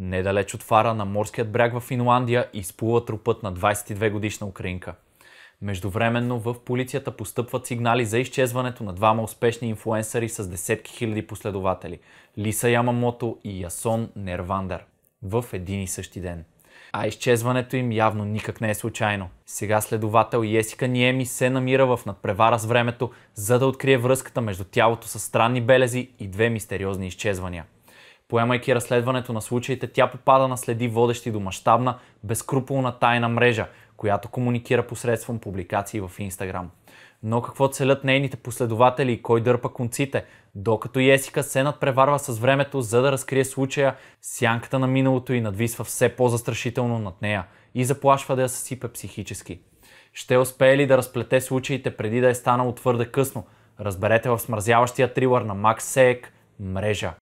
Недалеч от фара на морският бряг в Финландия изплува трупът на 22 годишна украинка. Междувременно в полицията постъпват сигнали за изчезването на двама успешни инфуенсъри с десетки хиляди последователи – Лиса Ямамото и Ясон Нервандър в един и същи ден. А изчезването им явно никак не е случайно. Сега следовател Йесика Ниеми се намира в надпревара с времето, за да открие връзката между тялото с странни белези и две мистериозни изчезвания – Поемайки разследването на случаите, тя попада на следи водещи до мащабна, безкруполна тайна мрежа, която комуникира посредством публикации в Инстаграм. Но какво целят нейните последователи и кой дърпа конците? Докато Есика се надпреварва с времето, за да разкрие случая, сянката на миналото и надвисва все по-застрашително над нея и заплашва да я съсипе психически. Ще успее ли да разплете случаите преди да е станало твърде късно? Разберете в смразяващия трилър на Макс Сеек «Мрежа».